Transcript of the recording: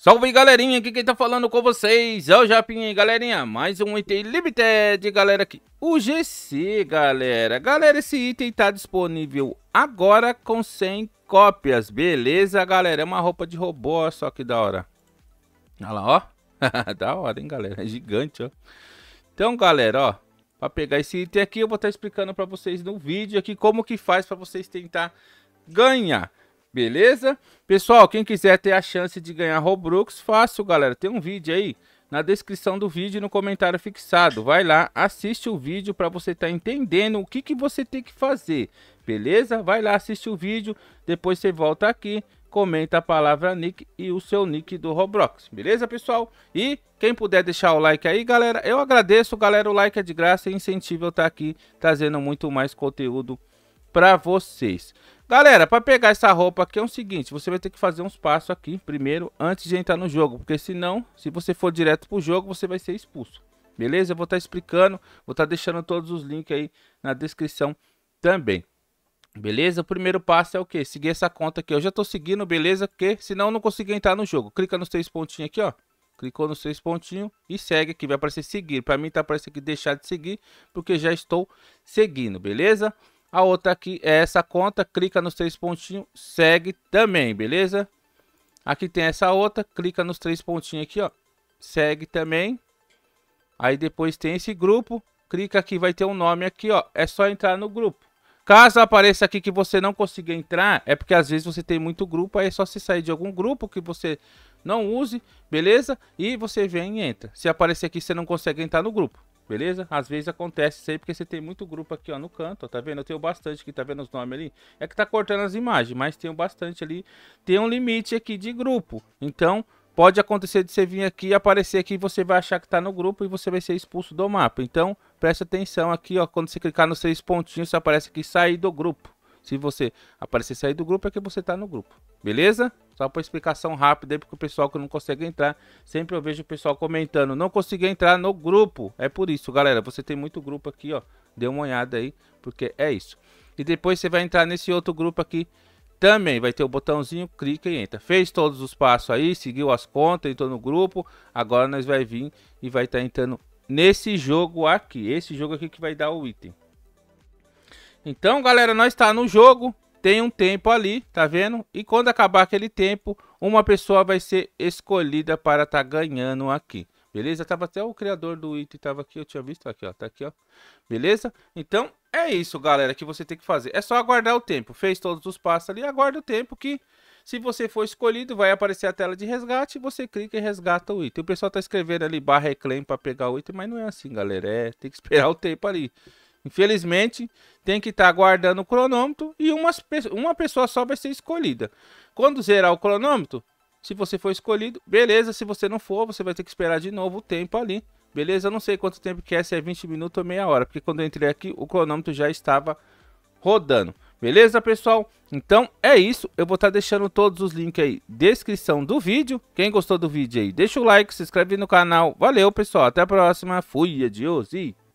Salve galerinha, aqui quem tá falando com vocês é o Japinha, galerinha, mais um item Limited, galera, aqui, o GC, galera, galera, esse item tá disponível agora com 100 cópias, beleza, galera, é uma roupa de robô, só que da hora, olha lá, ó, da hora, hein, galera, é gigante, ó, então, galera, ó, pra pegar esse item aqui, eu vou estar tá explicando pra vocês no vídeo aqui como que faz pra vocês tentar ganhar, Beleza? Pessoal, quem quiser ter a chance de ganhar Robux, fácil, galera. Tem um vídeo aí na descrição do vídeo e no comentário fixado. Vai lá, assiste o vídeo para você estar tá entendendo o que, que você tem que fazer. Beleza? Vai lá, assiste o vídeo, depois você volta aqui, comenta a palavra nick e o seu nick do Roblox. Beleza, pessoal? E quem puder deixar o like aí, galera, eu agradeço, galera. O like é de graça e é incentivo eu estar tá aqui trazendo muito mais conteúdo para vocês. Galera, para pegar essa roupa aqui é o seguinte, você vai ter que fazer uns passos aqui primeiro antes de entrar no jogo, porque senão, se você for direto pro jogo, você vai ser expulso. Beleza? Eu vou estar tá explicando, vou estar tá deixando todos os links aí na descrição também. Beleza? O primeiro passo é o que? Seguir essa conta aqui. Eu já tô seguindo, beleza? Porque senão eu não consigo entrar no jogo. Clica nos três pontinhos aqui, ó. Clicou nos três pontinhos e segue aqui. Vai aparecer seguir. Para mim tá aparecendo aqui deixar de seguir, porque já estou seguindo, beleza? Beleza? A outra aqui é essa conta, clica nos três pontinhos, segue também, beleza? Aqui tem essa outra, clica nos três pontinhos aqui, ó, segue também. Aí depois tem esse grupo, clica aqui, vai ter um nome aqui, ó, é só entrar no grupo. Caso apareça aqui que você não consiga entrar, é porque às vezes você tem muito grupo, aí é só você sair de algum grupo que você não use, beleza? E você vem e entra. Se aparecer aqui, você não consegue entrar no grupo. Beleza? Às vezes acontece isso aí porque você tem muito grupo aqui, ó, no canto, ó, tá vendo? Eu tenho bastante aqui, tá vendo os nomes ali? É que tá cortando as imagens, mas tenho bastante ali. Tem um limite aqui de grupo. Então, pode acontecer de você vir aqui e aparecer aqui, você vai achar que tá no grupo e você vai ser expulso do mapa. Então, presta atenção aqui, ó, quando você clicar nos seis pontinhos, aparece aqui sair do grupo. Se você aparecer sair do grupo, é que você está no grupo. Beleza? Só para explicação rápida aí, porque o pessoal que não consegue entrar, sempre eu vejo o pessoal comentando, não consegui entrar no grupo. É por isso, galera, você tem muito grupo aqui, ó. Dê uma olhada aí, porque é isso. E depois você vai entrar nesse outro grupo aqui, também vai ter o botãozinho, clica e entra. Fez todos os passos aí, seguiu as contas, entrou no grupo. Agora nós vai vir e vai estar tá entrando nesse jogo aqui. Esse jogo aqui que vai dar o item. Então, galera, nós está no jogo, tem um tempo ali, tá vendo? E quando acabar aquele tempo, uma pessoa vai ser escolhida para tá ganhando aqui. Beleza? Tava até o criador do item tava aqui, eu tinha visto aqui, ó, tá aqui, ó. Beleza? Então, é isso, galera, que você tem que fazer. É só aguardar o tempo. Fez todos os passos ali, aguarda o tempo que se você for escolhido, vai aparecer a tela de resgate, você clica e resgata o item. O pessoal tá escrevendo ali barra reclaim para pegar o item, mas não é assim, galera. É, tem que esperar o tempo ali. Infelizmente, tem que estar tá guardando o cronômetro e uma, uma pessoa só vai ser escolhida. Quando zerar o cronômetro, se você for escolhido, beleza. Se você não for, você vai ter que esperar de novo o tempo ali. Beleza? Eu não sei quanto tempo que é, se é 20 minutos ou meia hora. Porque quando eu entrei aqui, o cronômetro já estava rodando. Beleza, pessoal? Então é isso. Eu vou estar tá deixando todos os links aí descrição do vídeo. Quem gostou do vídeo aí, deixa o like, se inscreve no canal. Valeu, pessoal. Até a próxima. Fui, adiós e...